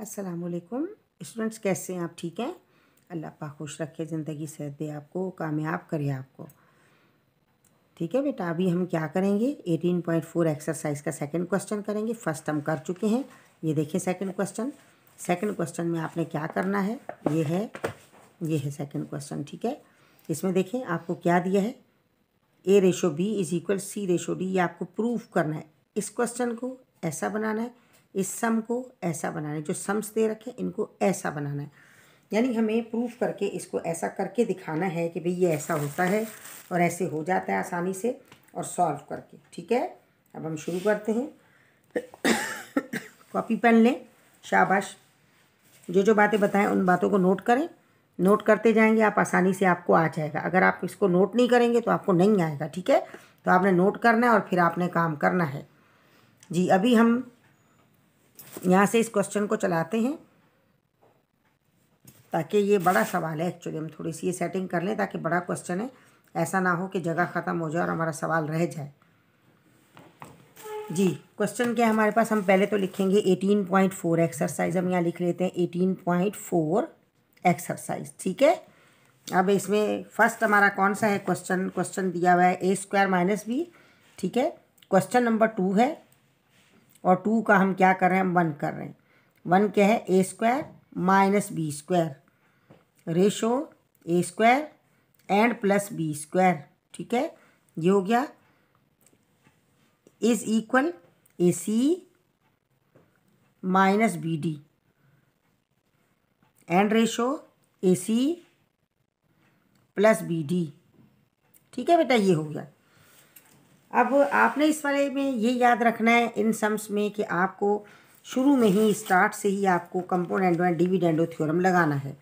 Aslam students कैसे हैं आप ठीक हैं अल्लाह पाक खुश रखे ज़िंदगी सेहत दे आपको कामयाब करे आपको ठीक है बेटा अभी हम क्या करेंगे एटीन पॉइंट फोर एक्सरसाइज का सेकंड क्वेश्चन करेंगे फर्स्ट हम कर चुके हैं ये देखें सेकंड क्वेश्चन सेकंड क्वेश्चन में आपने क्या करना है ये है ये है सेकंड क्वेश्चन ठीक है इसमें देखें आपको क्या दिया है A ratio B is equal C ratio D ये आपको प्रूफ करना है इस क्वेश्चन को ऐसा बनाना है इस सम को ऐसा बनाना है जो सम्स दे रखे इनको ऐसा बनाना है यानी हमें प्रूफ करके इसको ऐसा करके दिखाना है कि भाई ये ऐसा होता है और ऐसे हो जाता है आसानी से और सॉल्व करके ठीक है अब हम शुरू करते हैं कॉपी पेन लें शाबाश जो जो बातें बताएं उन बातों को नोट करें नोट करते जाएंगे आप आसानी से आपको आ जाएगा अगर आप इसको नोट नहीं करेंगे तो आपको नहीं आएगा ठीक है तो आपने नोट करना है और फिर आपने काम करना है जी अभी हम यहाँ से इस क्वेश्चन को चलाते हैं ताकि ये बड़ा सवाल है एक्चुअली हम थोड़ी सी ये सेटिंग कर लें ताकि बड़ा क्वेश्चन है ऐसा ना हो कि जगह ख़त्म हो जाए और हमारा सवाल रह जाए जी क्वेश्चन क्या है हमारे पास हम पहले तो लिखेंगे एटीन पॉइंट फोर एक्सरसाइज हम यहाँ लिख लेते हैं एटीन पॉइंट फोर एक्सरसाइज ठीक है अब इसमें फर्स्ट हमारा कौन सा है क्वेश्चन क्वेश्चन दिया हुआ है ए स्क्वायर माइनस बी ठीक है क्वेश्चन नंबर टू है और टू का हम क्या कर रहे हैं हम वन कर रहे हैं वन क्या है A square minus B square ratio A square and plus B square ठीक है ये हो गया is equal A C minus B D and ratio A C plus B D ठीक है बेटा ये हो गया अब आपने इस बारे में ये याद रखना है इन सम्स में कि आपको शुरू में ही स्टार्ट से ही आपको कंपोनेंट में डिविडेंडो थ्योरम लगाना है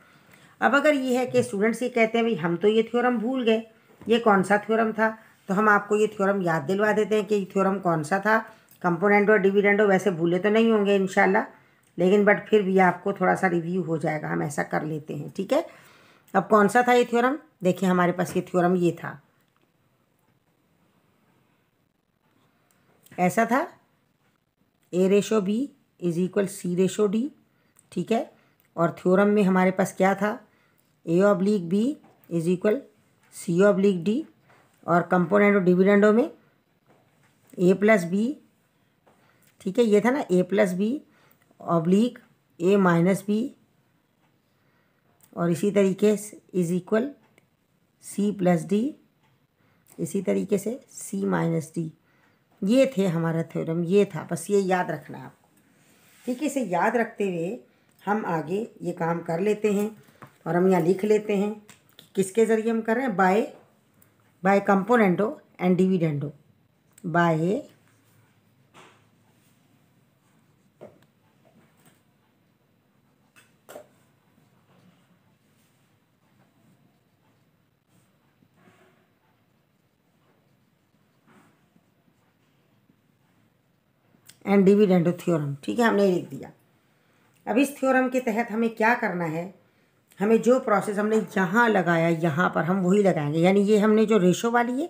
अब अगर ये है कि स्टूडेंट्स ये कहते हैं भाई हम तो ये थ्योरम भूल गए ये कौन सा थ्योरम था तो हम आपको ये थ्योरम याद दिलवा देते हैं कि ये थ्योरम कौन सा था कंपोनेंट और डिविडेंडो वैसे भूले तो नहीं होंगे इन लेकिन बट फिर भी आपको थोड़ा सा रिव्यू हो जाएगा हम ऐसा कर लेते हैं ठीक है अब कौन सा था ये थ्योरम देखिए हमारे पास ये थ्योरम ये था ऐसा था A ratio B is equal C ratio D ठीक है और थ्योरम में हमारे पास क्या था A oblique B is equal C oblique D और कंपोनेंट और डिविडेंडो में ए प्लस बी ठीक है ये था ना A plus B oblique A minus B और इसी तरीके से is equal C plus D इसी तरीके से सी माइनस डी ये थे हमारा थ्योरम ये था बस ये याद रखना है आपको ठीक है इसे याद रखते हुए हम आगे ये काम कर लेते हैं और हम यहाँ लिख लेते हैं कि किसके ज़रिए हम कर रहे हैं by by componendo and dividendo by and dividend theorem ठीक है हमने ये लिख दिया अब इस थ्योरम के तहत हमें क्या करना है हमें जो प्रोसेस हमने यहाँ लगाया यहाँ पर हम वही लगाएंगे यानी ये हमने जो रेशो वाली है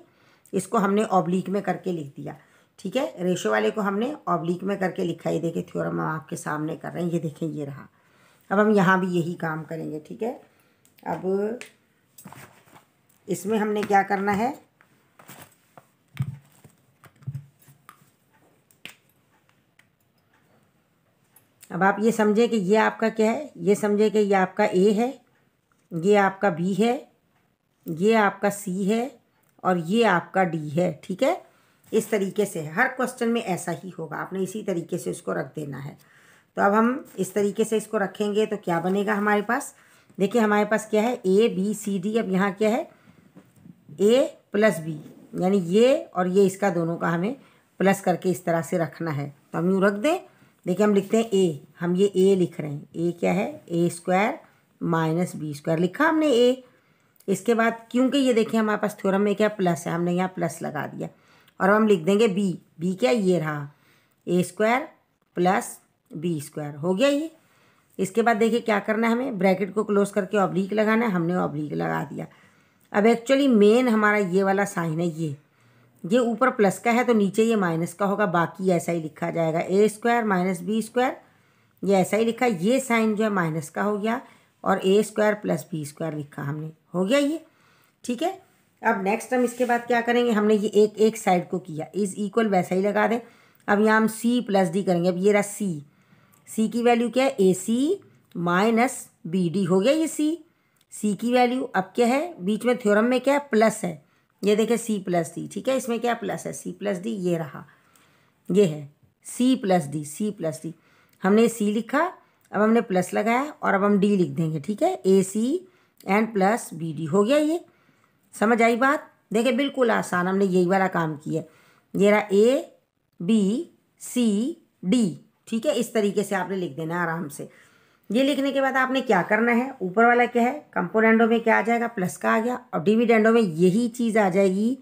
इसको हमने ऑब्लिक में करके लिख दिया ठीक है रेशो वाले को हमने ऑब्लिक में करके लिखा ये देखिए थ्योरम हम आपके सामने कर रहे हैं ये देखें ये रहा अब हम यहाँ भी यही काम करेंगे ठीक है अब इसमें हमने क्या करना है अब आप ये समझें कि ये आपका क्या है ये समझें कि ये आपका ए है ये आपका बी है ये आपका सी है और ये आपका डी है ठीक है इस तरीके से हर क्वेश्चन में ऐसा ही होगा आपने इसी तरीके से उसको रख देना है तो अब हम इस तरीके से इसको रखेंगे तो क्या बनेगा हमारे पास देखिए हमारे पास क्या है ए बी सी डी अब यहाँ क्या है ए प्लस बी यानी ये और ये इसका दोनों का हमें प्लस करके इस तरह से रखना है तो हम यूँ रख दें देखिए हम लिखते हैं ए हम ये ए लिख रहे हैं ए क्या है A square minus B square लिखा हमने ए इसके बाद क्योंकि ये देखिए हमारे पास थ्योरम में क्या प्लस है हमने यहाँ प्लस लगा दिया और हम लिख देंगे बी बी क्या ये रहा A square plus B square हो गया ये इसके बाद देखिए क्या करना है हमें ब्रैकेट को क्लोज करके ऑब्लिक लगाना है हमने ऑब्लिक लगा दिया अब एक्चुअली मेन हमारा ये वाला साइन है ये ये ऊपर प्लस का है तो नीचे ये माइनस का होगा बाकी ऐसा ही लिखा जाएगा A square minus B square ये ऐसा ही लिखा ये साइन जो है माइनस का हो गया और A square plus B square लिखा हमने हो गया ये ठीक है अब नेक्स्ट हम इसके बाद क्या करेंगे हमने ये एक एक साइड को किया इज़ इक्वल वैसा ही लगा दें अब यहाँ हम सी प्लस डी करेंगे अब ये रहा सी सी की वैल्यू क्या है A C minus B D हो गया ये सी सी की वैल्यू अब क्या है बीच में थ्योरम में क्या है प्लस है ये देखे सी प्लस डी ठीक है इसमें क्या प्लस है सी प्लस डी ये रहा ये है C plus D C plus D हमने सी लिखा अब हमने प्लस लगाया और अब हम डी लिख देंगे ठीक है A C and plus B D हो गया ये समझ आई बात देखे बिल्कुल आसान हमने यही वाला काम किया ये रहा ए बी सी डी ठीक है इस तरीके से आपने लिख देना आराम से ये लिखने के बाद आपने क्या करना है ऊपर वाला क्या है कंपोनेंडो में क्या आ जाएगा प्लस का आ गया और डिविडेंडो में यही चीज़ आ जाएगी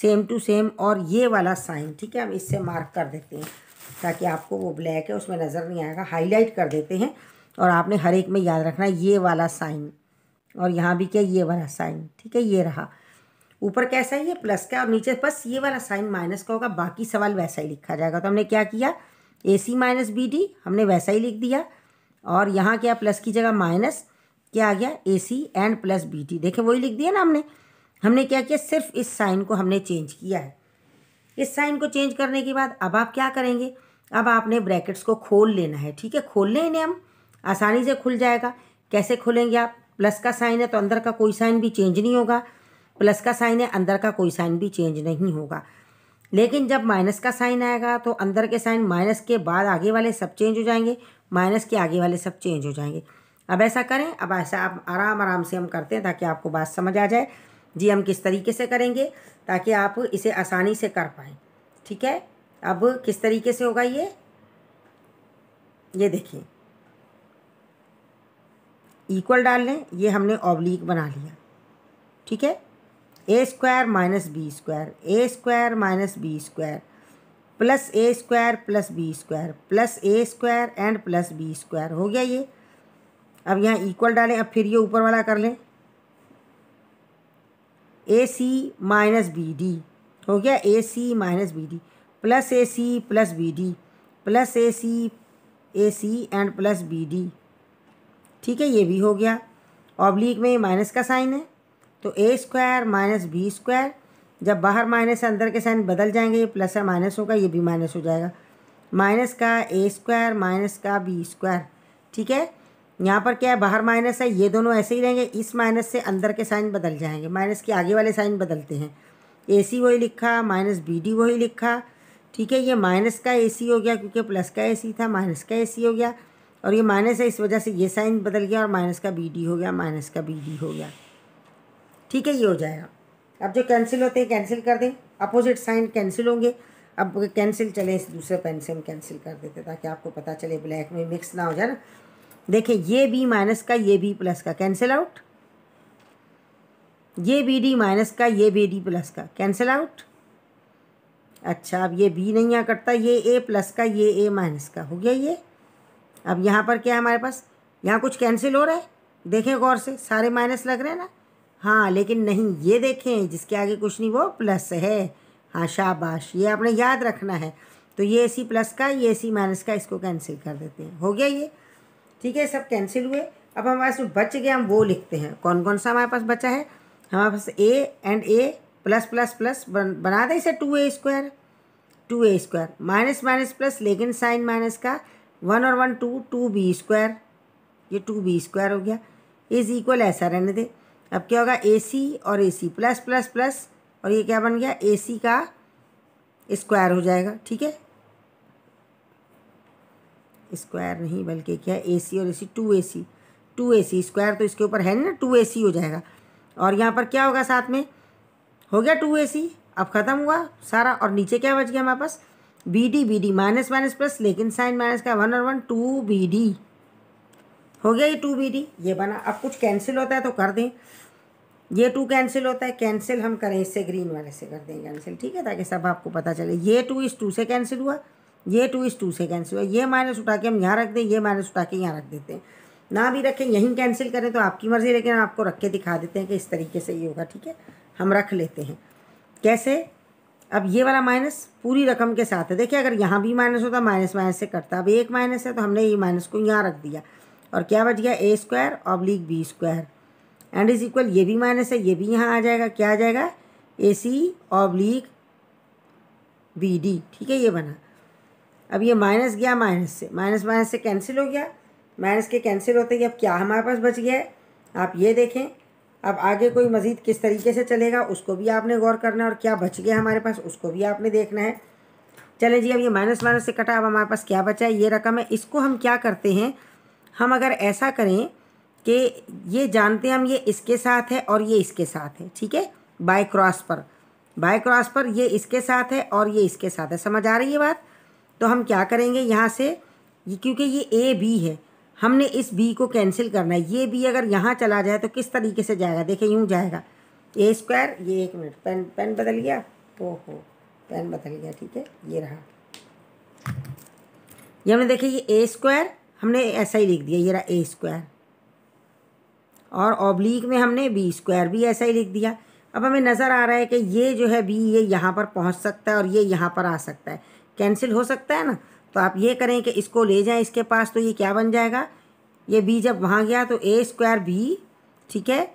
सेम टू सेम और ये वाला साइन ठीक है हम इससे मार्क कर देते हैं ताकि आपको वो ब्लैक है उसमें नज़र नहीं आएगा हाईलाइट कर देते हैं और आपने हर एक में याद रखना ये वाला साइन और यहाँ भी क्या ये वाला साइन ठीक है ये रहा ऊपर कैसा है ये प्लस का और नीचे बस ये वाला साइन माइनस का होगा बाकी सवाल वैसा ही लिखा जाएगा तो हमने क्या किया A C minus B D हमने वैसा ही लिख दिया और यहाँ क्या प्लस की जगह माइनस क्या आ गया A C and plus B T देखें वही लिख दिया ना हमने हमने क्या किया सिर्फ इस साइन को हमने चेंज किया है इस साइन को चेंज करने के बाद अब आप क्या करेंगे अब आपने ब्रैकेट्स को खोल लेना है ठीक है खोल लें इन्हें हम आसानी से खुल जाएगा कैसे खोलेंगे आप प्लस का साइन है तो अंदर का कोई साइन भी चेंज नहीं होगा प्लस का साइन है अंदर का कोई साइन भी चेंज नहीं होगा लेकिन जब माइनस का साइन आएगा तो अंदर के साइन माइनस के बाद आगे वाले सब चेंज हो जाएंगे माइनस के आगे वाले सब चेंज हो जाएंगे अब ऐसा करें अब ऐसा आप आराम आराम से हम करते हैं ताकि आपको बात समझ आ जाए जी हम किस तरीके से करेंगे ताकि आप इसे आसानी से कर पाएँ ठीक है अब किस तरीके से होगा ये ये देखिए इक्वल डाल लें ये हमने ऑब्लिक बना लिया ठीक है A square minus B square A square minus B square plus A square plus B square plus A square and plus B square हो गया ये अब यहाँ इक्वल डालें अब फिर ये ऊपर वाला कर लें A C minus B D हो गया A C minus B D plus A C plus B D plus A C A C and plus B D ठीक है ये भी हो गया ऑब्लिक में माइनस का साइन है तो A square minus B square जब बाहर माइनस है अंदर के साइन बदल जाएंगे ये प्लस है माइनस होगा ये भी माइनस हो जाएगा माइनस का ए स्क्वायर माइनस का बी स्क्वायर ठीक है यहाँ पर क्या है बाहर माइनस है ये दोनों ऐसे ही रहेंगे इस माइनस से अंदर के साइन बदल जाएंगे माइनस के आगे वाले साइन बदलते हैं ए सी वही लिखा माइनस बी डी वही लिखा ठीक है ये माइनस का ए सी हो गया क्योंकि प्लस का ए सी था माइनस का ए सी हो गया और ये माइनस है इस वजह से ये साइन बदल गया और माइनस का बी डी हो गया माइनस का बी डी हो गया ठीक है ये हो जाएगा अब जो कैंसिल होते हैं कैंसिल कर दें अपोजिट साइन कैंसिल होंगे अब कैंसिल चले इस दूसरे पेन से हम कैंसिल कर देते ताकि आपको पता चले ब्लैक में मिक्स ना हो जाए ना देखिए ये बी माइनस का ये बी प्लस का कैंसिल आउट ये बी डी माइनस का ये बी डी प्लस का कैंसिल आउट अच्छा अब ये बी नहीं यहाँ कटता ये ए प्लस का ये ए माइनस का हो गया ये अब यहाँ पर क्या है हमारे पास यहाँ कुछ कैंसिल हो रहा है देखें गौर से सारे माइनस लग रहे हैं ना हाँ लेकिन नहीं ये देखें जिसके आगे कुछ नहीं वो प्लस है हाँ शाबाश ये आपने याद रखना है तो ये ए सी प्लस का ये ए सी माइनस का इसको कैंसिल कर देते हैं हो गया ये ठीक है सब कैंसिल हुए अब हमारे पास बच गए हम वो लिखते हैं कौन कौन सा हमारे पास बचा है हमारे पास A and A plus plus plus बन, बना दें इसे two A square two A square minus minus plus लेकिन साइन माइनस का वन और one two two B square ये टू बी स्क्वायर हो गया इज़ इक्वल ऐसा रहने दें अब क्या होगा ए सी और A C plus plus plus और ये क्या बन गया ए सी का स्क्वायर हो जाएगा ठीक है स्क्वायर नहीं बल्कि क्या है ए सी और A C two A C two A C square तो इसके ऊपर है ना टू ए सी हो जाएगा और यहाँ पर क्या होगा साथ में हो गया टू ए सी अब ख़त्म हुआ सारा और नीचे क्या बच गया हमारे पास B D B D minus minus plus लेकिन साइन माइनस का वन और वन टू बी डी हो गया ये टू बी डी ये बना अब कुछ कैंसिल होता है तो कर दें ये टू कैंसिल होता है कैंसिल हम करें इससे ग्रीन वाले से कर दें कैंसिल ठीक है ताकि सब आपको पता चले ये टू इस टू से कैंसिल हुआ ये टू इस टू से कैंसिल हुआ ये माइनस उठा के हम यहाँ रख दें ये माइनस उठा के यहाँ रख देते हैं ना भी रखें यहीं कैंसिल करें तो आपकी मर्ज़ी लेकिन आपको रख के दिखा देते हैं कि इस तरीके से ये होगा ठीक है हम रख लेते हैं कैसे अब ये वाला माइनस पूरी रकम के साथ है देखिए अगर यहाँ भी माइनस होता माइनस माइनस से कटता अब एक माइनस है तो हमने ये माइनस को यहाँ रख दिया और क्या बच गया A square oblique B square and is equal ये भी माइनस है ये भी यहाँ आ जाएगा क्या आ जाएगा A C oblique B D ठीक है ये बना अब ये माइनस गया माइनस से माइनस माइनस से कैंसिल हो गया माइनस के कैंसिल होते ही अब क्या हमारे पास बच गया है आप ये देखें अब आगे कोई मज़ीद किस तरीके से चलेगा उसको भी आपने गौर करना है और क्या बच गया हमारे पास उसको भी आपने देखना है चलें जी अब ये माइनस माइनस से कटा अब हमारे पास क्या बचा है ये रकम है इसको हम क्या करते हैं हम अगर ऐसा करें कि ये जानते हैं हम ये इसके साथ है और ये इसके साथ है ठीक है बाय क्रॉस पर बाय क्रॉस पर ये इसके साथ है और ये इसके साथ है समझ आ रही है बात तो हम क्या करेंगे यहाँ से क्योंकि ये ए बी है हमने इस बी को कैंसिल करना है ये बी अगर यहाँ चला जाए तो किस तरीके से जाएगा देखिए यूँ जाएगा ए स्क्वायर ये एक मिनट पेन पेन बदल गया ओहो पेन बदल गया ठीक है ये रहा ये हमने देखिए ये ए स्क्वायर हमने ऐसा ही लिख दिया ये रहा ए स्क्वायर और ऑब्लिक में हमने बी स्क्वायर भी ऐसा ही लिख दिया अब हमें नज़र आ रहा है कि ये जो है बी ये यहाँ पर पहुँच सकता है और ये यहाँ पर आ सकता है कैंसिल हो सकता है ना तो आप ये करें कि इसको ले जाएं इसके पास तो ये क्या बन जाएगा ये बी जब वहाँ गया तो ए स्क्वायर बी ठीक है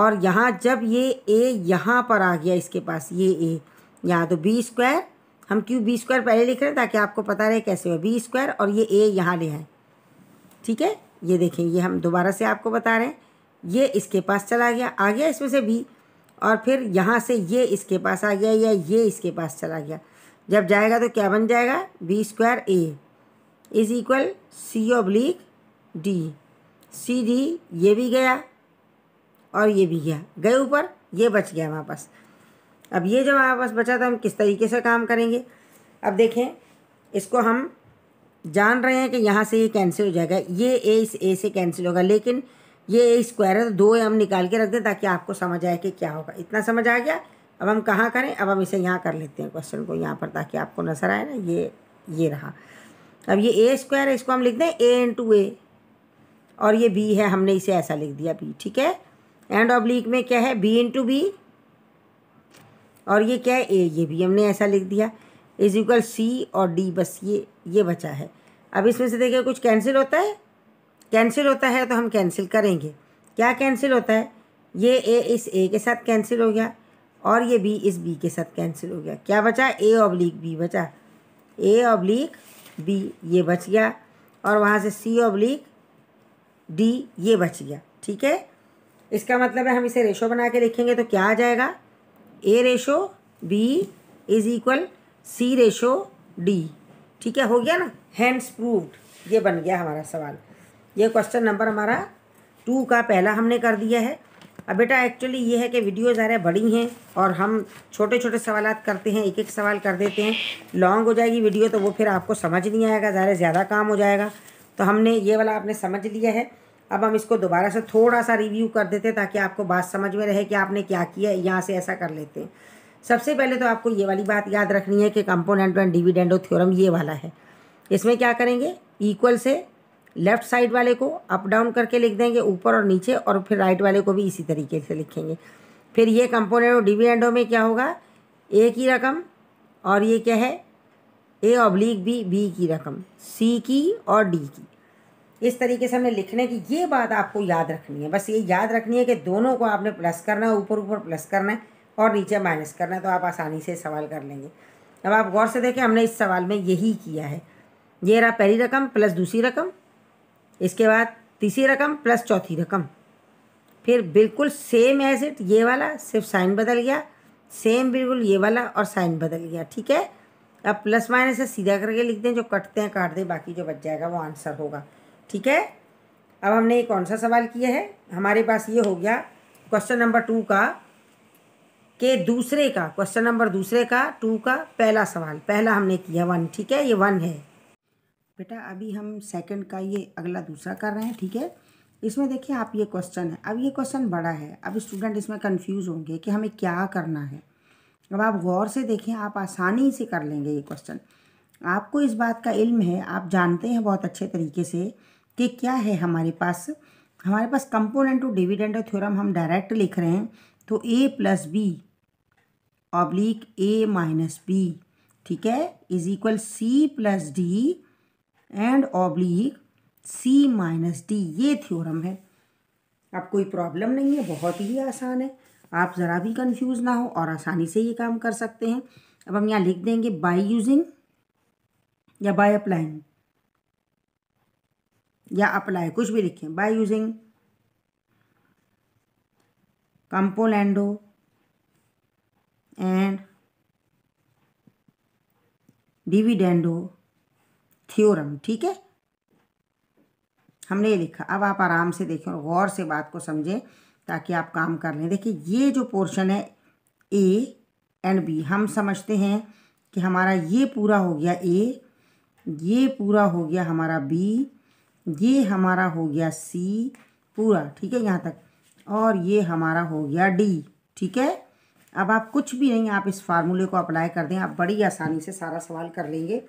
और यहाँ जब ये ए यहाँ पर आ गया इसके पास ये ए यहाँ तो बी स्क्वायर हम क्यों बी स्क्वायर पहले लिख रहे हैं ताकि आपको पता रहे कैसे हो बी स्क्वायर और ये ए यहाँ ले आए ठीक है ये देखें ये हम दोबारा से आपको बता रहे हैं ये इसके पास चला गया आ गया इसमें से भी और फिर यहाँ से ये इसके पास आ गया या ये इसके पास चला गया जब जाएगा तो क्या बन जाएगा B square A is equal C oblique D C D ये भी गया और ये भी गया गए ऊपर ये बच गया हमारे पास अब ये जब हमारे पास बचा तो हम किस तरीके से काम करेंगे अब देखें इसको हम जान रहे हैं कि यहाँ से ये कैंसिल हो जाएगा ये ए इस ए से कैंसिल होगा लेकिन ये ए स्क्वायर है तो दो ए हम निकाल के रख दें ताकि आपको समझ आए कि क्या होगा इतना समझ आ गया अब हम कहाँ करें अब हम इसे यहाँ कर लेते हैं क्वेश्चन को यहाँ पर ताकि आपको नजर आए ना ये ये रहा अब ये ए स्क्वायर है इसको हम लिख दें ए इंटू ए और ये बी है हमने इसे ऐसा लिख दिया बी ठीक है एंड ऑफ लीक में क्या है बी इन टू बी और ये क्या है ए ये भी हमने ऐसा लिख दिया इज इक्वल सी और डी बस ये ये बचा है अब इसमें से देखिए कुछ कैंसिल होता है कैंसिल होता है तो हम कैंसिल करेंगे क्या कैंसिल होता है ये ए इस ए के साथ कैंसिल हो गया और ये बी इस बी के साथ कैंसिल हो गया क्या बचा ए ऑब्लिक बी बचा ए ऑब्लिक बी ये बच गया और वहाँ से सी ऑब्लिक डी ये बच गया ठीक है इसका मतलब है हम इसे रेशो बना के लिखेंगे तो क्या आ जाएगा A ratio B is equal C ratio D ठीक है हो गया ना हैंड्स प्रूव्ड ये बन गया हमारा सवाल ये क्वेश्चन नंबर हमारा टू का पहला हमने कर दिया है अब बेटा एक्चुअली ये है कि वीडियो ज़्यादा बड़ी हैं और हम छोटे छोटे सवाल करते हैं एक एक सवाल कर देते हैं लॉन्ग हो जाएगी वीडियो तो वो फिर आपको समझ नहीं आएगा ज़्यादा ज़्यादा काम हो जाएगा तो हमने ये वाला आपने समझ लिया है अब हम इसको दोबारा से थोड़ा सा रिव्यू कर देते हैं ताकि आपको बात समझ में रहे कि आपने क्या किया यहाँ से ऐसा कर लेते हैं सबसे पहले तो आपको ये वाली बात याद रखनी है कि कंपोनेंट एंड डिविडेंडो थ्योरम ये वाला है इसमें क्या करेंगे इक्वल से लेफ्ट साइड वाले को अप डाउन करके लिख देंगे ऊपर और नीचे और फिर राइट वाले को भी इसी तरीके से लिखेंगे फिर ये कंपोनेंट और डिविडेंडो में क्या होगा ए की रकम और ये क्या है ए ऑब्लिक बी बी की रकम सी की और डी की इस तरीके से हमने लिखने की ये बात आपको याद रखनी है बस ये याद रखनी है कि दोनों को आपने प्लस करना है ऊपर ऊपर प्लस करना है और नीचे माइनस करना है तो आप आसानी से सवाल कर लेंगे अब आप गौर से देखें हमने इस सवाल में यही किया है ये रहा पहली रकम प्लस दूसरी रकम इसके बाद तीसरी रकम प्लस चौथी रकम फिर बिल्कुल सेम एज इट ये वाला सिर्फ साइन बदल गया सेम बिल्कुल ये वाला और साइन बदल गया ठीक है अब प्लस माइनस से सीधा करके लिख दें जो कटते हैं काट दें बाकी जो बच जाएगा वो आंसर होगा ठीक है अब हमने कौन सा सवाल किया है हमारे पास ये हो गया क्वेश्चन नंबर टू का के दूसरे का क्वेश्चन नंबर दूसरे का टू का पहला सवाल पहला हमने किया वन ठीक है ये वन है बेटा अभी हम सेकंड का ये अगला दूसरा कर रहे हैं ठीक है इसमें देखिए आप ये क्वेश्चन है अब ये क्वेश्चन बड़ा है अब स्टूडेंट इसमें कन्फ्यूज़ होंगे कि हमें क्या करना है अब आप गौर से देखें आप आसानी से कर लेंगे ये क्वेश्चन आपको इस बात का इल्म है आप जानते हैं बहुत अच्छे तरीके से कि क्या है हमारे पास हमारे पास कंपोनेंट टू डिविडेंड और थ्योरम हम डायरेक्ट लिख रहे हैं तो A plus B oblique A minus B ठीक है is equal C plus D and oblique C minus D ये थ्योरम है अब कोई प्रॉब्लम नहीं है बहुत ही आसान है आप ज़रा भी कंफ्यूज ना हो और आसानी से ये काम कर सकते हैं अब हम यहाँ लिख देंगे बाय यूजिंग या बाय अप्लाइंग या अप्लाई कुछ भी लिखें by using componendo and dividendo theorem ठीक है हमने ये लिखा अब आप आराम से देखें और गौर से बात को समझें ताकि आप काम कर लें देखिए ये जो पोर्शन है ए एंड बी हम समझते हैं कि हमारा ये पूरा हो गया ए ये पूरा हो गया हमारा बी ये हमारा हो गया सी पूरा ठीक है यहाँ तक और ये हमारा हो गया डी ठीक है अब आप कुछ भी नहीं आप इस फार्मूले को अप्लाई कर दें आप बड़ी आसानी से सारा सवाल कर लेंगे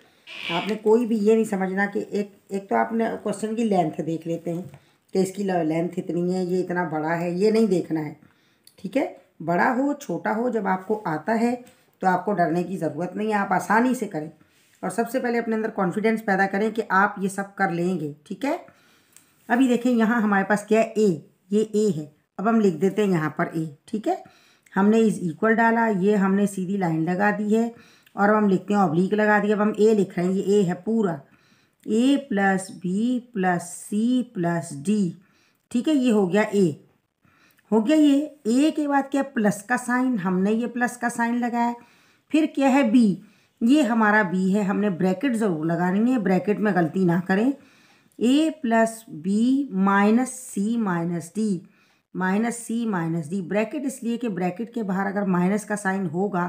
आपने कोई भी ये नहीं समझना कि एक एक तो आपने क्वेश्चन की लेंथ देख लेते हैं कि इसकी लेंथ इतनी है ये इतना बड़ा है ये नहीं देखना है ठीक है बड़ा हो छोटा हो जब आपको आता है तो आपको डरने की ज़रूरत नहीं है आप आसानी से करें और सबसे पहले अपने अंदर कॉन्फिडेंस पैदा करें कि आप ये सब कर लेंगे ठीक है अभी देखें यहाँ हमारे पास क्या है ए ये ए है अब हम लिख देते हैं यहाँ पर ए ठीक है हमने इज इक्वल डाला ये हमने सीधी लाइन लगा दी है और अब हम लिखते हैं ऑब्लिक लगा दिया अब हम ए लिख रहे हैं ये ए है पूरा A plus B plus C plus D ठीक है ये हो गया ए हो गया ये ए के बाद क्या प्लस का साइन हमने ये प्लस का साइन लगाया फिर क्या है बी ये हमारा बी है हमने ब्रैकेट ज़रूर लगानी है ब्रैकेट में गलती ना करें A plus B minus C minus D minus C minus D bracket इसलिए कि ब्रैकेट के बाहर अगर माइनस का साइन होगा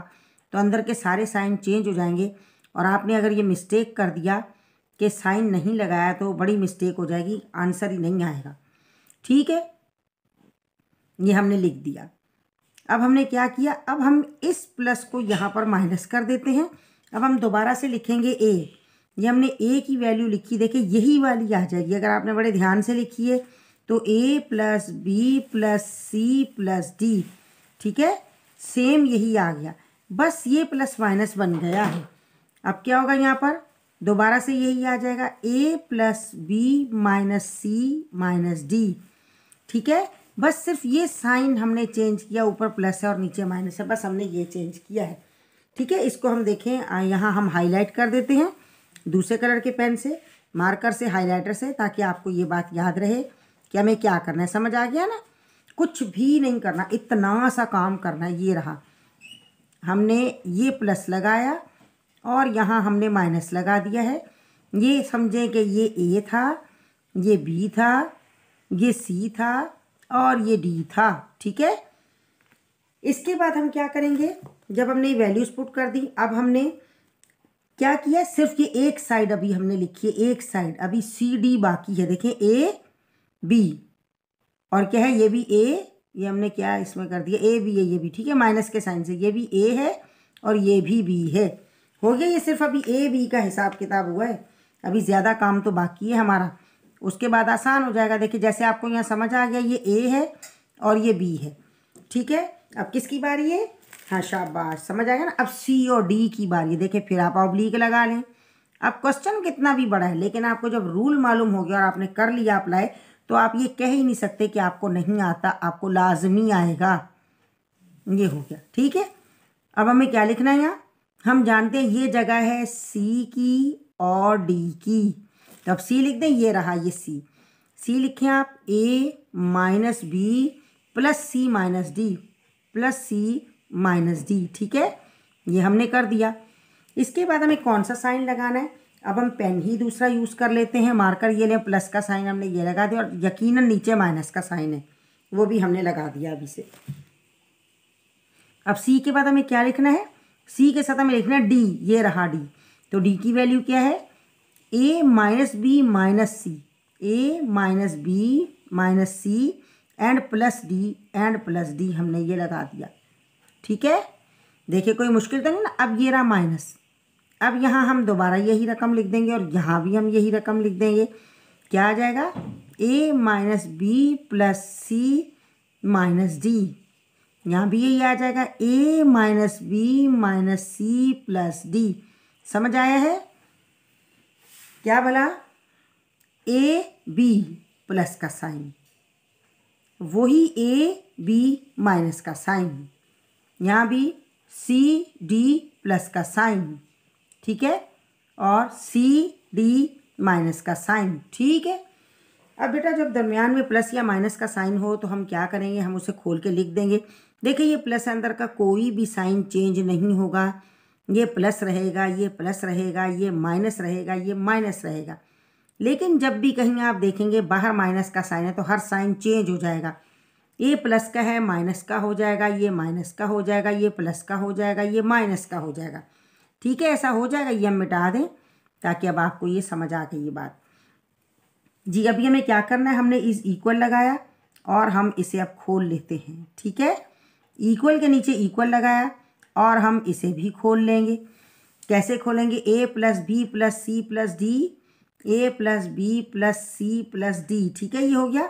तो अंदर के सारे साइन चेंज हो जाएंगे और आपने अगर ये मिस्टेक कर दिया कि साइन नहीं लगाया तो बड़ी मिस्टेक हो जाएगी आंसर ही नहीं आएगा ठीक है ये हमने लिख दिया अब हमने क्या किया अब हम इस प्लस को यहाँ पर माइनस कर देते हैं अब हम दोबारा से लिखेंगे ए ये हमने ए की वैल्यू लिखी देखिए यही वाली आ जाएगी अगर आपने बड़े ध्यान से लिखी है तो A plus B plus C plus D ठीक है सेम यही आ गया बस ये प्लस माइनस बन गया है अब क्या होगा यहाँ पर दोबारा से यही आ जाएगा A plus B minus C minus D ठीक है बस सिर्फ ये साइन हमने चेंज किया ऊपर प्लस है और नीचे माइनस है बस हमने ये चेंज किया है ठीक है इसको हम देखें यहाँ हम हाईलाइट कर देते हैं दूसरे कलर के पेन से मार्कर से हाईलाइटर से ताकि आपको ये बात याद रहे कि हमें क्या करना है समझ आ गया ना कुछ भी नहीं करना इतना सा काम करना ये रहा हमने ये प्लस लगाया और यहाँ हमने माइनस लगा दिया है ये समझें कि ये ए था ये बी था ये सी था और ये डी था ठीक है इसके बाद हम क्या करेंगे जब हमने वैल्यूज़ पुट कर दी अब हमने क्या किया सिर्फ ये एक साइड अभी हमने लिखी है एक साइड अभी सी डी बाकी है देखें ए बी और क्या है ये भी ए ये हमने क्या इसमें कर दिया ए भी है ये भी ठीक है माइनस के साइन से ये भी ए है और ये भी बी है हो गया ये सिर्फ अभी ए बी का हिसाब किताब हुआ है अभी ज़्यादा काम तो बाकी है हमारा उसके बाद आसान हो जाएगा देखिए जैसे आपको यहाँ समझ आ गया ये ए है और ये बी है ठीक है अब किसकी बारी है हाँ शाबाश समझ आएगा ना अब सी और डी की बारी है देखिए फिर आप ऑब्लिक लगा लें अब क्वेश्चन कितना भी बड़ा है लेकिन आपको जब रूल मालूम हो गया और आपने कर लिया अप्लाई तो आप ये कह ही नहीं सकते कि आपको नहीं आता आपको लाजमी आएगा ये हो गया ठीक है अब हमें क्या लिखना है यहाँ हम जानते हैं ये जगह है सी की और डी की तो अब सी लिख दें ये रहा ये सी सी लिखें आप A minus B plus C minus D plus C minus D ठीक है ये हमने कर दिया इसके बाद हमें कौन सा साइन लगाना है अब हम पेन ही दूसरा यूज़ कर लेते हैं मार्कर ये लें प्लस का साइन हमने ये लगा दिया और यकीनन नीचे माइनस का साइन है वो भी हमने लगा दिया अभी से अब सी के बाद हमें क्या लिखना है सी के साथ हमें लिखना है डी ये रहा डी तो डी की वैल्यू क्या है A minus B minus C A minus B minus C and plus D and plus D हमने ये लगा दिया ठीक है देखिए कोई मुश्किल तो नहीं ना अब ये रहा माइनस अब यहाँ हम दोबारा यही रकम लिख देंगे और यहाँ भी हम यही रकम लिख देंगे क्या आ जाएगा A minus B plus C minus D यहाँ भी यही आ जाएगा A minus B minus C plus D समझ आया है क्या भला ए बी प्लस का साइन वही ए बी माइनस का साइन यहाँ भी सी डी प्लस का साइन ठीक है और सी डी माइनस का साइन ठीक है अब बेटा जब दरमियान में प्लस या माइनस का साइन हो तो हम क्या करेंगे हम उसे खोल के लिख देंगे देखिए ये प्लस अंदर का कोई भी साइन चेंज नहीं होगा ये प्लस रहेगा ये प्लस रहेगा ये माइनस रहेगा ये माइनस रहेगा लेकिन जब भी कहीं आप देखेंगे बाहर माइनस का साइन है तो हर साइन चेंज हो जाएगा ये प्लस का है माइनस का हो जाएगा ये माइनस का हो जाएगा ये प्लस का हो जाएगा ये माइनस का हो जाएगा ठीक है ऐसा हो जाएगा ये हम मिटा दें ताकि अब आपको ये समझ आ गई ये बात जी अभी हमें क्या करना है हमने इस इक्वल लगाया और हम इसे अब खोल लेते हैं ठीक है इक्वल के नीचे इक्वल लगाया और हम इसे भी खोल लेंगे कैसे खोलेंगे A plus B plus C plus D A plus B plus C plus D ठीक है ये हो गया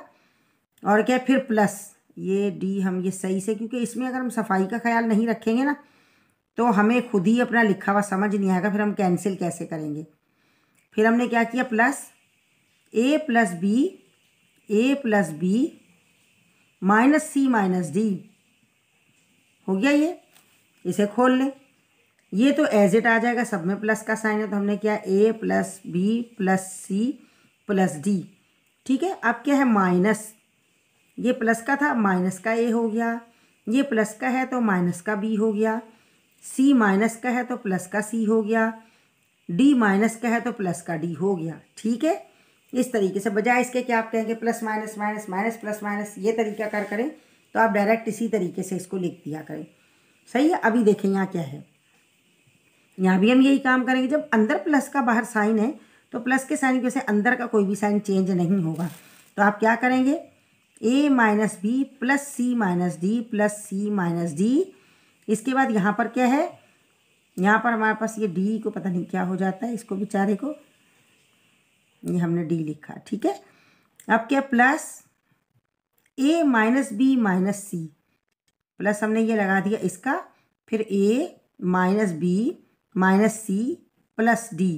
और क्या फिर प्लस ये डी हम ये सही से क्योंकि इसमें अगर हम सफाई का ख्याल नहीं रखेंगे ना तो हमें खुद ही अपना लिखा हुआ समझ नहीं आएगा फिर हम कैंसिल कैसे करेंगे फिर हमने क्या किया plus A plus B A plus B minus C minus D हो गया ये इसे खोल लें ये तो एज इट आ जाएगा सब में प्लस का साइन है तो हमने क्या A plus B plus C plus D ठीक है अब क्या है माइनस ये प्लस का था माइनस का ए हो गया ये प्लस का है तो माइनस का बी हो गया सी माइनस का है तो प्लस का सी हो गया डी माइनस का है तो प्लस का डी हो गया ठीक है इस तरीके से बजाय इसके कि आप कहेंगे plus minus minus minus plus minus ये तरीका कर करें तो आप डायरेक्ट इसी तरीके से इसको लिख दिया करें सही है अभी देखें यहाँ क्या है यहाँ भी हम यही काम करेंगे जब अंदर प्लस का बाहर साइन है तो प्लस के साइन की वजह से अंदर का कोई भी साइन चेंज नहीं होगा तो आप क्या करेंगे A minus B plus C minus D plus C minus D इसके बाद यहाँ पर क्या है यहाँ पर हमारे पास ये डी को पता नहीं क्या हो जाता है इसको बेचारे को ये हमने डी लिखा ठीक है अब क्या plus A minus B minus C plus हमने ये लगा दिया इसका फिर A minus B minus C plus D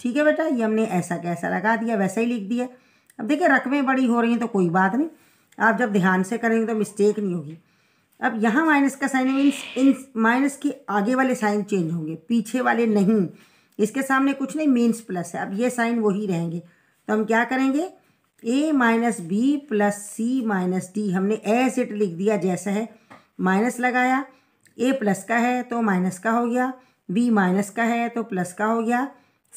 ठीक है बेटा ये हमने ऐसा कैसा लगा दिया वैसा ही लिख दिया अब देखिए रकमें बड़ी हो रही हैं तो कोई बात नहीं आप जब ध्यान से करेंगे तो मिस्टेक नहीं होगी अब यहाँ माइनस का साइन है मीन्स इन माइनस के आगे वाले साइन चेंज होंगे पीछे वाले नहीं इसके सामने कुछ नहीं मीन्स प्लस है अब ये साइन वही रहेंगे तो हम क्या करेंगे A minus B plus C minus D हमने ए इट लिख दिया जैसा है माइनस लगाया ए प्लस का है तो माइनस का हो गया बी माइनस का है तो प्लस का हो गया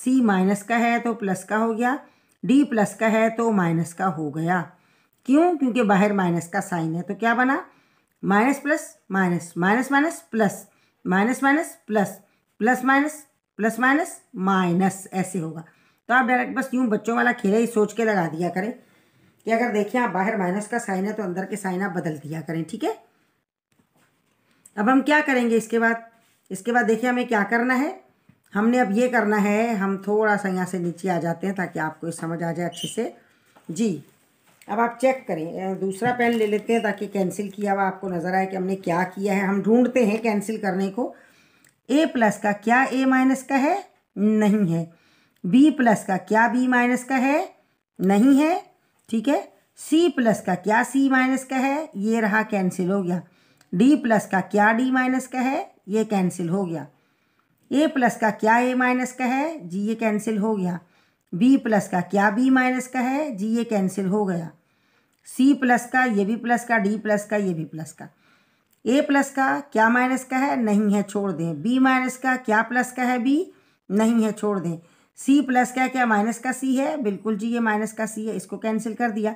सी माइनस का है तो प्लस का हो गया डी प्लस का है तो माइनस का हो गया क्यों क्योंकि बाहर माइनस का साइन है तो क्या बना minus plus minus minus minus plus minus minus plus plus minus plus minus minus ऐसे होगा तो आप डायरेक्ट बस यूँ बच्चों वाला खेले ही सोच के लगा दिया करें कि अगर देखिए आप बाहर माइनस का साइन है तो अंदर के साइन आप बदल दिया करें ठीक है अब हम क्या करेंगे इसके बाद इसके बाद देखिए हमें क्या करना है हमने अब ये करना है हम थोड़ा सा यहाँ से नीचे आ जाते हैं ताकि आपको समझ आ जाए अच्छे से जी अब आप चेक करें दूसरा पेन ले लेते हैं ताकि कैंसिल किया हुआ आपको नज़र आए कि हमने क्या किया है हम ढूंढते हैं कैंसिल करने को ए प्लस का क्या ए माइनस का है नहीं है बी प्लस का क्या बी माइनस का है नहीं है ठीक है सी प्लस का क्या सी माइनस का है ये रहा कैंसिल हो गया डी प्लस का क्या डी माइनस का है ये कैंसिल हो गया ए प्लस का क्या ए माइनस का है जी ये कैंसिल हो गया बी प्लस का क्या बी माइनस का है जी ये कैंसिल हो गया सी प्लस का ये भी प्लस का डी प्लस का ये भी प्लस का ए प्लस का क्या माइनस का है नहीं है छोड़ दें बी माइनस का क्या प्लस का है बी नहीं है छोड़ दें सी प्लस का क्या माइनस का सी है बिल्कुल जी ये माइनस का सी है इसको कैंसिल कर दिया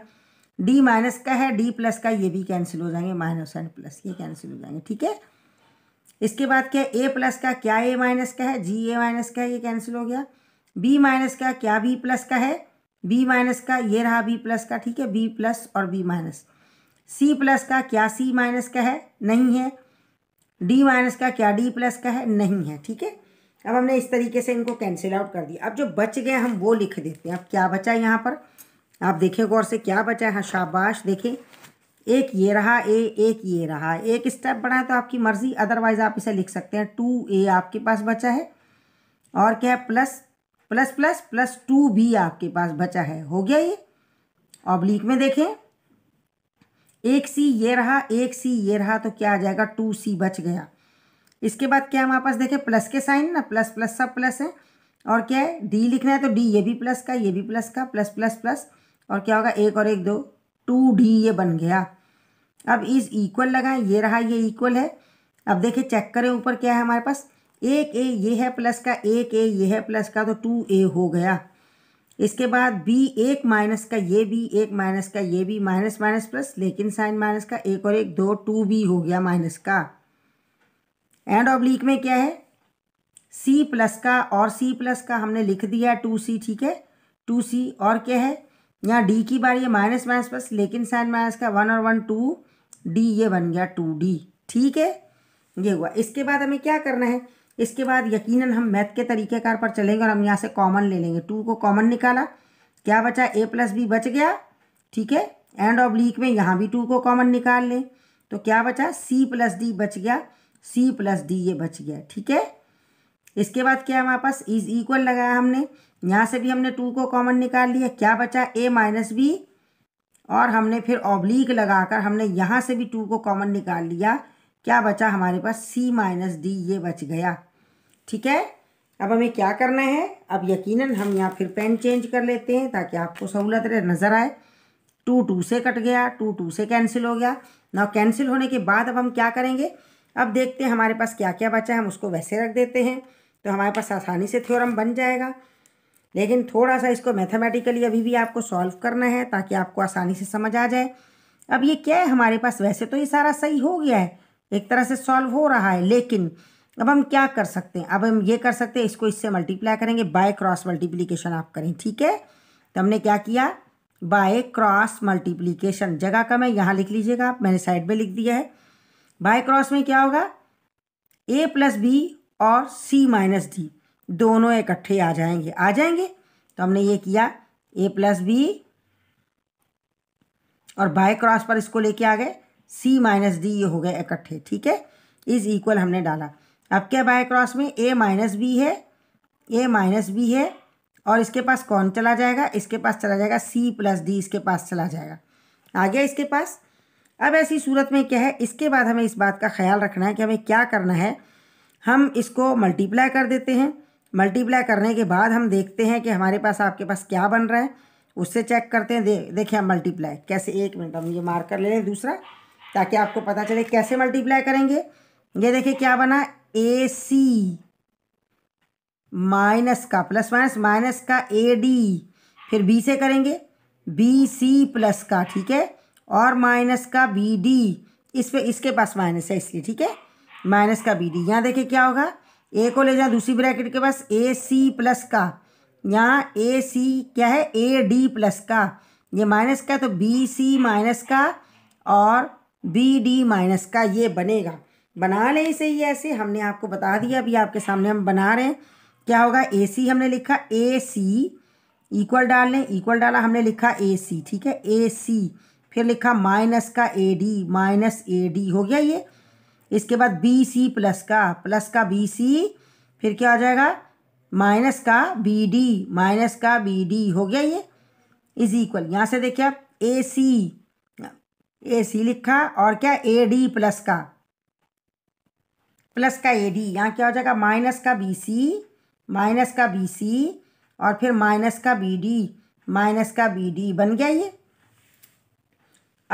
डी माइनस का है डी प्लस का ये भी कैंसिल हो जाएंगे माइनस एंड प्लस ये कैंसिल हो जाएंगे ठीक है इसके बाद क्या ए प्लस का क्या ए माइनस का है जी ए माइनस का ये कैंसिल हो गया बी माइनस का क्या बी प्लस का है बी माइनस का ये रहा बी प्लस का ठीक है बी प्लस और बी माइनस सी प्लस का क्या सी माइनस का है नहीं है डी माइनस का क्या डी प्लस का है नहीं है ठीक है अब हमने इस तरीके से इनको कैंसिल आउट कर दिया अब जो बच गए हम वो लिख देते हैं अब क्या बचा है यहाँ पर आप देखें गौर से क्या बचा है हाँ, शाबाश देखें एक ये रहा ए एक ये रहा एक स्टेप है तो आपकी मर्ज़ी अदरवाइज़ आप इसे लिख सकते हैं टू ए आपके पास बचा है और क्या है plus plus plus plus two भी आपके पास बचा है हो गया ये ऑब्लिक में देखें एक सी ये रहा एक सी ये रहा तो क्या आ जाएगा टू सी बच गया इसके बाद क्या हमारे पास देखें प्लस के साइन ना प्लस प्लस सब प्लस है और क्या है डी लिखना है तो डी ये भी प्लस का ये भी प्लस का प्लस प्लस प्लस और क्या होगा एक और एक दो टू डी ये बन गया अब इस इक्वल लगाएं ये रहा ये इक्वल है अब देखिए चेक करें ऊपर क्या है हमारे पास एक ए ये है प्लस का एक ए ये है प्लस का तो टू ए हो गया इसके बाद बी एक माइनस का ये भी एक माइनस का ये भी माइनस माइनस प्लस लेकिन साइन माइनस का एक और एक दो टू बी हो गया माइनस का एंड ऑब्लिक में क्या है सी प्लस का और सी प्लस का हमने लिख दिया टू सी ठीक है टू सी और क्या है यहाँ डी की बार ये माइनस माइनस प्लस लेकिन साइन माइनस का वन और वन टू डी ये बन गया टू डी ठीक है ये हुआ इसके बाद हमें क्या करना है इसके बाद यकीनन हम मैथ के तरीक़ेकार पर चलेंगे और हम यहाँ से कॉमन ले लेंगे टू को कॉमन निकाला क्या बचा ए प्लस बी बच गया ठीक है एंड ऑफ लीक में यहाँ भी टू को कॉमन निकाल लें तो क्या बचा सी प्लस डी बच गया सी प्लस डी ये बच गया ठीक है इसके बाद क्या हमारे पास इज इक्वल लगाया हमने यहाँ से भी हमने टू को कॉमन निकाल लिया क्या बचा ए माइनस बी और हमने फिर ऑब्लिक लगाकर हमने यहाँ से भी टू को कॉमन निकाल लिया क्या बचा हमारे पास सी माइनस डी ये बच गया ठीक है अब हमें क्या करना है अब यकीनन हम यहाँ फिर पेन चेंज कर लेते हैं ताकि आपको सहूलत नज़र आए टू टू से कट गया टू टू से कैंसिल हो गया ना कैंसिल होने के बाद अब हम क्या करेंगे अब देखते हैं हमारे पास क्या क्या बचा है हम उसको वैसे रख देते हैं तो हमारे पास आसानी से थ्योरम बन जाएगा लेकिन थोड़ा सा इसको मैथमेटिकली अभी भी आपको सॉल्व करना है ताकि आपको आसानी से समझ आ जाए अब ये क्या है हमारे पास वैसे तो ये सारा सही हो गया है एक तरह से सॉल्व हो रहा है लेकिन अब हम क्या कर सकते हैं अब हम ये कर सकते हैं इसको इससे मल्टीप्लाई करेंगे बाय क्रॉस मल्टीप्लीकेशन आप करें ठीक है तो हमने क्या किया बाय क्रॉस मल्टीप्लीकेशन जगह का मैं यहाँ लिख लीजिएगा आप मैंने साइड में लिख दिया है बाय क्रॉस में क्या होगा ए प्लस बी और सी माइनस डी दोनों इकट्ठे आ जाएंगे आ जाएंगे तो हमने ये किया ए प्लस बी और बाय क्रॉस पर इसको लेके आ गए सी माइनस डी ये हो गए इकट्ठे ठीक है इज इक्वल हमने डाला अब क्या बाय क्रॉस में ए माइनस बी है ए माइनस बी है और इसके पास कौन चला जाएगा इसके पास चला जाएगा सी प्लस डी इसके पास चला जाएगा आ गया इसके पास अब ऐसी सूरत में क्या है इसके बाद हमें इस बात का ख्याल रखना है कि हमें क्या करना है हम इसको मल्टीप्लाई कर देते हैं मल्टीप्लाई करने के बाद हम देखते हैं कि हमारे पास आपके पास क्या बन रहा है उससे चेक करते हैं दे, देखिए हम मल्टीप्लाई कैसे एक मिनट हम ये मार्कर ले लें दूसरा ताकि आपको पता चले कैसे मल्टीप्लाई करेंगे ये देखिए क्या बना ए सी माइनस का प्लस माइनस माइनस का ए डी फिर बी से करेंगे बी सी प्लस का ठीक है और माइनस का बी डी इस पे इसके पास माइनस है इसलिए ठीक है माइनस का बी डी यहाँ देखिए क्या होगा ए को ले जाए दूसरी ब्रैकेट के पास ए सी प्लस का यहाँ ए सी क्या है ए डी प्लस का ये माइनस का तो बी सी माइनस का और बी डी माइनस का ये बनेगा बना ले इसे ही ऐसे हमने आपको बता दिया अभी आपके सामने हम बना रहे हैं क्या होगा ए सी हमने लिखा ए सी इक्वल डाल लें इक्वल डाला हमने लिखा ए सी ठीक है ए सी फिर लिखा माइनस का A D minus A D हो गया ये इसके बाद बी सी प्लस का प्लस का बी सी फिर क्या हो जाएगा माइनस का बी डी माइनस का बी डी हो गया ये इज इक्वल यहाँ से देखिए आप ए सी ए सी लिखा और क्या ए डी प्लस का प्लस का ए डी यहाँ क्या हो जाएगा माइनस का बी सी माइनस का बी सी और फिर माइनस का बी डी माइनस का बी डी बन गया ये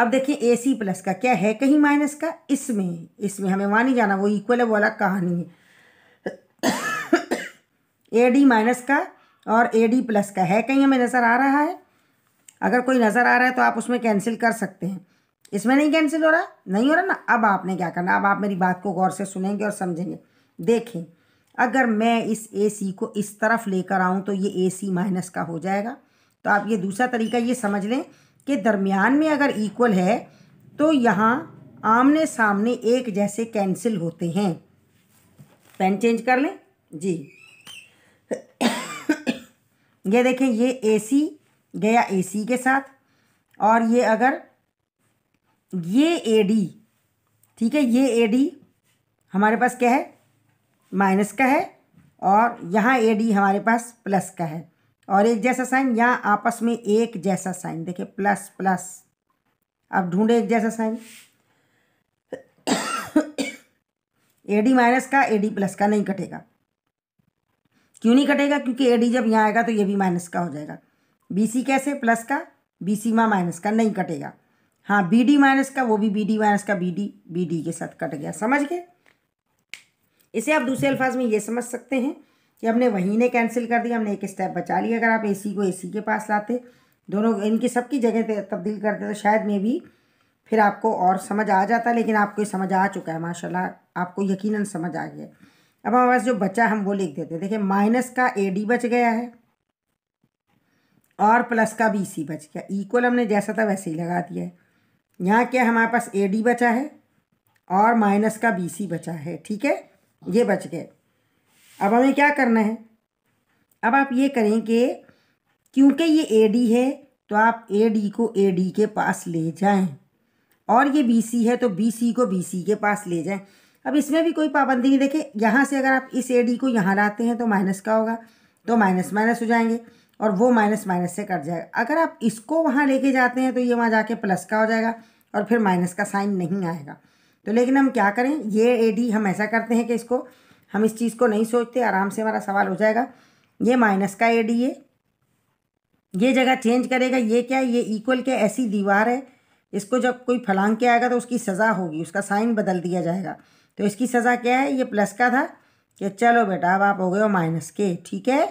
अब देखिए ए सी प्लस का क्या है कहीं माइनस का इसमें इसमें हमें वहाँ नहीं जाना वो इक्वल है वो अलग कहानी है ए डी माइनस का और ए डी प्लस का है कहीं हमें नज़र आ रहा है अगर कोई नज़र आ रहा है तो आप उसमें कैंसिल कर सकते हैं इसमें नहीं कैंसिल हो रहा नहीं हो रहा ना अब आपने क्या करना अब आप मेरी बात को गौर से सुनेंगे और समझेंगे देखें अगर मैं इस ए सी को इस तरफ लेकर आऊँ तो ये ए सी माइनस का हो जाएगा तो आप ये दूसरा तरीका ये समझ लें कि दरमियान में अगर इक्वल है तो यहाँ आमने सामने एक जैसे कैंसिल होते हैं पेन चेंज कर लें जी ये देखें ये ए सी गया ए सी के साथ और ये अगर ये ए डी ठीक है ये ए डी हमारे पास क्या है माइनस का है और यहाँ ए डी हमारे पास प्लस का है और एक जैसा साइन यहाँ आपस में एक जैसा साइन देखिए प्लस प्लस अब ढूंढे एक जैसा साइन ए डी माइनस का ए डी प्लस का नहीं कटेगा क्यों नहीं कटेगा क्योंकि ए डी जब यहाँ आएगा तो ये भी माइनस का हो जाएगा बी सी कैसे प्लस का बी सी माँ माइनस का नहीं कटेगा हाँ बी डी माइनस का वो भी बी डी माइनस का बी डी बी डी के साथ कट गया समझ गए इसे आप दूसरे अल्फाज में ये समझ सकते हैं कि हमने वहीं ने कैंसिल कर दिया हमने एक स्टेप बचा लिया अगर आप ए सी को ए सी के पास लाते दोनों इनकी सबकी जगह तब्दील करते तो शायद में भी फिर आपको और समझ आ जाता लेकिन आपको ये समझ आ चुका है माशाल्लाह आपको यकीनन समझ आ गया अब हमारे पास जो बचा हम वो लिख देते हैं देखिए माइनस का ए डी बच गया है और प्लस का बी सी बच गया इक्वल हमने जैसा था वैसे ही लगा दिया है यहाँ क्या हमारे पास ए डी बचा है और माइनस का बी सी बचा है ठीक है ये बच गए अब हमें क्या करना है अब आप ये करें कि क्योंकि ये ए डी है तो आप ए डी को ए डी के पास ले जाएं और ये बी सी है तो बी सी को बी सी के पास ले जाएं अब इसमें भी कोई पाबंदी नहीं देखे यहाँ से अगर आप इस ए डी को यहाँ लाते हैं तो माइनस का होगा तो माइनस माइनस हो जाएंगे और वो माइनस माइनस से कट जाएगा अगर आप इसको वहाँ लेके जाते हैं तो ये वहाँ जाके प्लस का हो जाएगा और फिर माइनस का साइन नहीं आएगा तो लेकिन हम क्या करें ये ए डी हम ऐसा करते हैं कि इसको हम इस चीज़ को नहीं सोचते आराम से हमारा सवाल हो जाएगा ये माइनस का ए डी है ये जगह चेंज करेगा ये क्या ये इक्वल क्या ऐसी दीवार है इसको जब कोई फलांग के आएगा तो उसकी सज़ा होगी उसका साइन बदल दिया जाएगा तो इसकी सज़ा क्या है ये प्लस का था कि चलो बेटा अब आप हो गए हो माइनस के ठीक है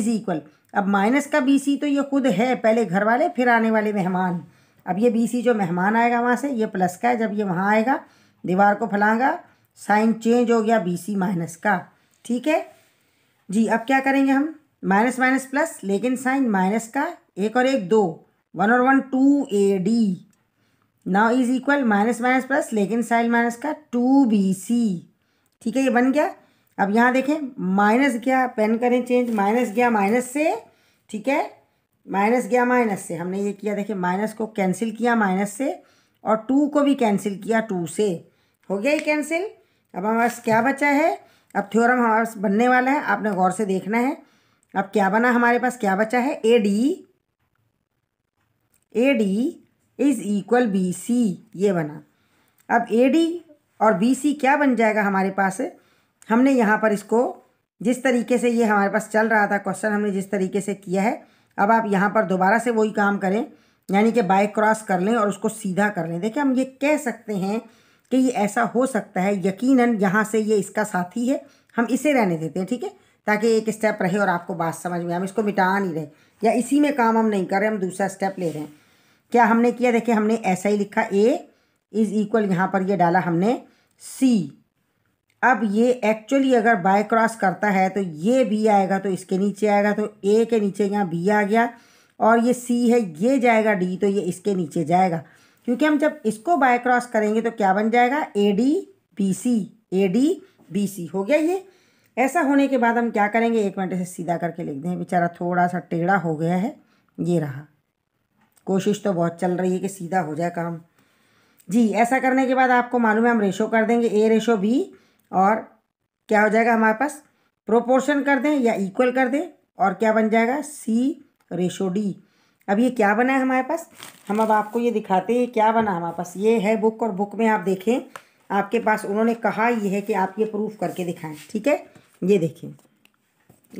इज़ इक्वल अब माइनस का बीसी तो ये खुद है पहले घर वाले फिर आने वाले मेहमान अब ये बीसी जो मेहमान आएगा वहाँ से ये प्लस का है जब ये वहाँ आएगा दीवार को फैलाएगा साइन चेंज हो गया बीसी माइनस का ठीक है जी अब क्या करेंगे हम माइनस माइनस प्लस लेकिन साइन माइनस का एक और एक दो वन और one two A D now is equal minus minus plus लेकिन साइन माइनस का टू बी सी ठीक है ये बन गया अब यहाँ देखें माइनस गया पेन करें चेंज माइनस गया माइनस से ठीक है माइनस गया माइनस से हमने ये किया देखें माइनस को कैंसिल किया माइनस से और टू को भी कैंसिल किया टू से हो गया ये कैंसिल अब हमारे पास क्या बचा है अब थ्योरम हमारे पास बनने वाला है आपने गौर से देखना है अब क्या बना हमारे पास क्या बचा है A D A D is equal B C ये बना अब ए डी और बी सी क्या बन जाएगा हमारे पास है? हमने यहाँ पर इसको जिस तरीके से ये हमारे पास चल रहा था क्वेश्चन हमने जिस तरीके से किया है अब आप यहाँ पर दोबारा से वही काम करें यानी कि बाय क्रॉस कर लें और उसको सीधा कर लें देखिए हम ये कह सकते हैं कि ये ऐसा हो सकता है यकीनन यहाँ से ये इसका साथी है हम इसे रहने देते हैं ठीक है ताकि एक स्टेप रहे और आपको बात समझ में हम इसको मिटा नहीं रहे या इसी में काम हम नहीं कर रहे हम दूसरा स्टेप ले रहे हैं क्या हमने किया देखिए हमने ऐसा ही लिखा ए इज़ इक्वल यहाँ पर ये डाला हमने सी अब ये एक्चुअली अगर बाय क्रॉस करता है तो ये बी आएगा तो इसके नीचे आएगा तो ए के नीचे यहाँ बी आ गया और ये सी है ये जाएगा डी तो ये इसके नीचे जाएगा क्योंकि हम जब इसको बाय क्रॉस करेंगे तो क्या बन जाएगा A D B C A D B C हो गया ये ऐसा होने के बाद हम क्या करेंगे एक मिनट से सीधा करके लिख दें बेचारा थोड़ा सा टेढ़ा हो गया है ये रहा कोशिश तो बहुत चल रही है कि सीधा हो जाए काम जी ऐसा करने के बाद आपको मालूम है हम रेशो कर देंगे ए रेशो बी और क्या हो जाएगा हमारे पास प्रोपोर्शन कर दें या इक्वल कर दें और क्या बन जाएगा सी रेशो डी अब ये क्या बना है हमारे पास हम अब आपको ये दिखाते हैं क्या बना हमारे पास ये है बुक और बुक में आप देखें आपके पास उन्होंने कहा यह है कि आप ये प्रूफ करके दिखाएं ठीक है ये देखें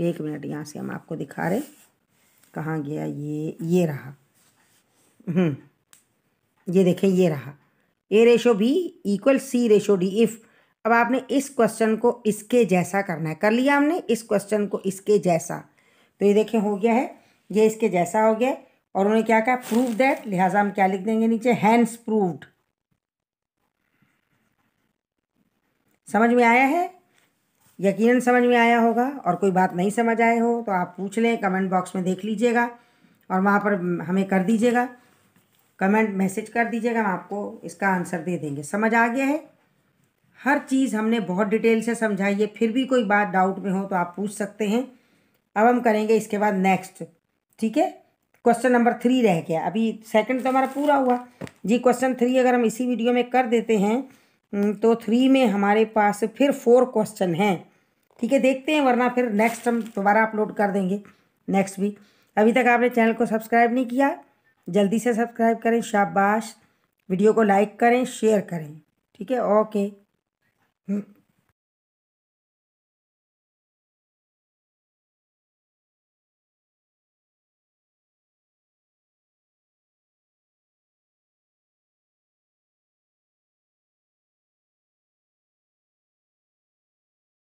एक मिनट यहाँ से हम आपको दिखा रहे कहाँ गया ये ये रहा हम्म, ये देखें ये रहा ए रेशो भी equal C ratio D if अब आपने इस क्वेश्चन को इसके जैसा करना है कर लिया हमने इस क्वेश्चन को इसके जैसा तो ये देखें हो गया है ये इसके जैसा हो गया और उन्होंने क्या कहा प्रूव दैट लिहाजा हम क्या लिख देंगे नीचे हैंड्स प्रूव्ड समझ में आया है यकीनन समझ में आया होगा और कोई बात नहीं समझ आए हो तो आप पूछ लें कमेंट बॉक्स में देख लीजिएगा और वहाँ पर हमें कर दीजिएगा कमेंट मैसेज कर दीजिएगा हम आपको इसका आंसर दे देंगे समझ आ गया है हर चीज़ हमने बहुत डिटेल से समझाई है फिर भी कोई बात डाउट में हो तो आप पूछ सकते हैं अब हम करेंगे इसके बाद नेक्स्ट ठीक है क्वेश्चन नंबर थ्री रह गया अभी सेकंड तो हमारा पूरा हुआ जी क्वेश्चन थ्री अगर हम इसी वीडियो में कर देते हैं तो थ्री में हमारे पास फिर फोर क्वेश्चन हैं ठीक है देखते हैं वरना फिर नेक्स्ट हम दोबारा अपलोड कर देंगे नेक्स्ट भी अभी तक आपने चैनल को सब्सक्राइब नहीं किया जल्दी से सब्सक्राइब करें शाबाश वीडियो को लाइक करें शेयर करें ठीक है ओके Mm.